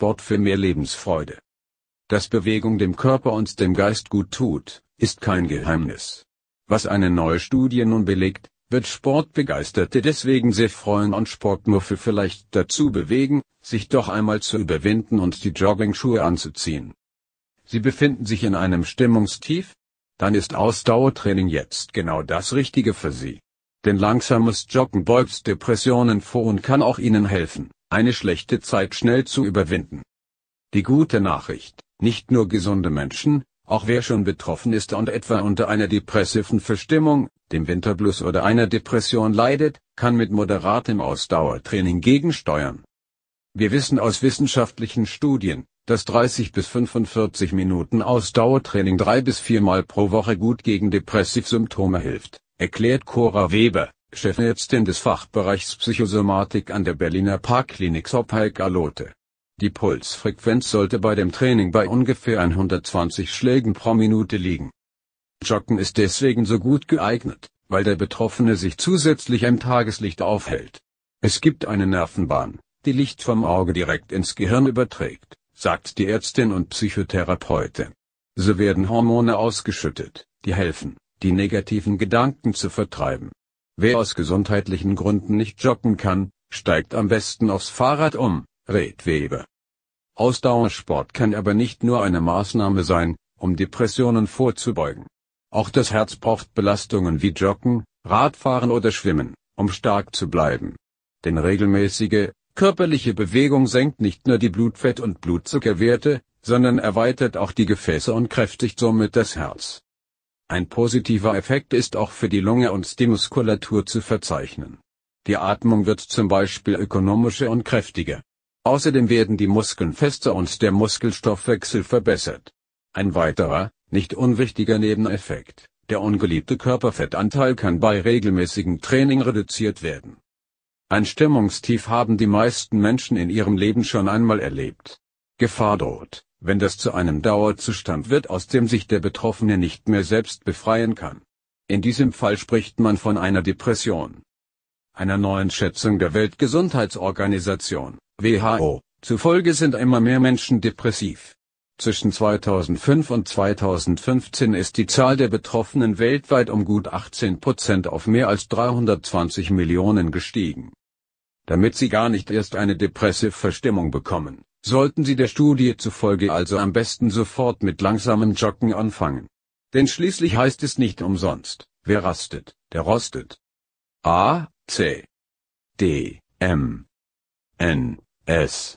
Sport für mehr Lebensfreude. Dass Bewegung dem Körper und dem Geist gut tut, ist kein Geheimnis. Was eine neue Studie nun belegt, wird Sportbegeisterte deswegen sehr freuen und Sport nur für vielleicht dazu bewegen, sich doch einmal zu überwinden und die Jogging-Schuhe anzuziehen. Sie befinden sich in einem Stimmungstief? Dann ist Ausdauertraining jetzt genau das Richtige für Sie. Denn langsames Joggen beugt Depressionen vor und kann auch Ihnen helfen eine schlechte Zeit schnell zu überwinden. Die gute Nachricht, nicht nur gesunde Menschen, auch wer schon betroffen ist und etwa unter einer depressiven Verstimmung, dem Winterblues oder einer Depression leidet, kann mit moderatem Ausdauertraining gegensteuern. Wir wissen aus wissenschaftlichen Studien, dass 30 bis 45 Minuten Ausdauertraining drei bis viermal pro Woche gut gegen Depressivsymptome hilft, erklärt Cora Weber, Chefärztin des Fachbereichs Psychosomatik an der Berliner Parkklinik Sopalk Alote. Die Pulsfrequenz sollte bei dem Training bei ungefähr 120 Schlägen pro Minute liegen. Joggen ist deswegen so gut geeignet, weil der Betroffene sich zusätzlich im Tageslicht aufhält. Es gibt eine Nervenbahn, die Licht vom Auge direkt ins Gehirn überträgt, sagt die Ärztin und Psychotherapeutin. So werden Hormone ausgeschüttet, die helfen, die negativen Gedanken zu vertreiben. Wer aus gesundheitlichen Gründen nicht joggen kann, steigt am besten aufs Fahrrad um, rät Weber. Ausdauersport kann aber nicht nur eine Maßnahme sein, um Depressionen vorzubeugen. Auch das Herz braucht Belastungen wie Joggen, Radfahren oder Schwimmen, um stark zu bleiben. Denn regelmäßige, körperliche Bewegung senkt nicht nur die Blutfett- und Blutzuckerwerte, sondern erweitert auch die Gefäße und kräftigt somit das Herz. Ein positiver Effekt ist auch für die Lunge und die Muskulatur zu verzeichnen. Die Atmung wird zum Beispiel ökonomischer und kräftiger. Außerdem werden die Muskeln fester und der Muskelstoffwechsel verbessert. Ein weiterer, nicht unwichtiger Nebeneffekt, der ungeliebte Körperfettanteil kann bei regelmäßigem Training reduziert werden. Ein Stimmungstief haben die meisten Menschen in ihrem Leben schon einmal erlebt. Gefahr droht, wenn das zu einem Dauerzustand wird, aus dem sich der Betroffene nicht mehr selbst befreien kann. In diesem Fall spricht man von einer Depression. Einer neuen Schätzung der Weltgesundheitsorganisation, WHO, zufolge sind immer mehr Menschen depressiv. Zwischen 2005 und 2015 ist die Zahl der Betroffenen weltweit um gut 18 Prozent auf mehr als 320 Millionen gestiegen. Damit sie gar nicht erst eine depressive Verstimmung bekommen, sollten Sie der Studie zufolge also am besten sofort mit langsamem Joggen anfangen. Denn schließlich heißt es nicht umsonst, wer rastet, der rostet. A, C, D, M, N, S.